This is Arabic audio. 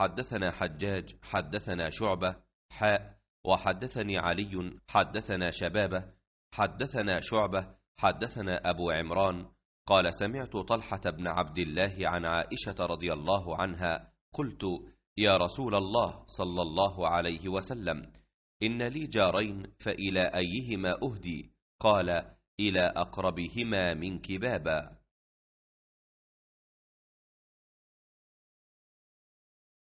حدثنا حجاج حدثنا شعبة حاء وحدثني علي حدثنا شبابة حدثنا شعبة حدثنا أبو عمران قال سمعت طلحة بن عبد الله عن عائشة رضي الله عنها قلت يا رسول الله صلى الله عليه وسلم إن لي جارين فإلى أيهما أهدي قال إلى أقربهما منك بابا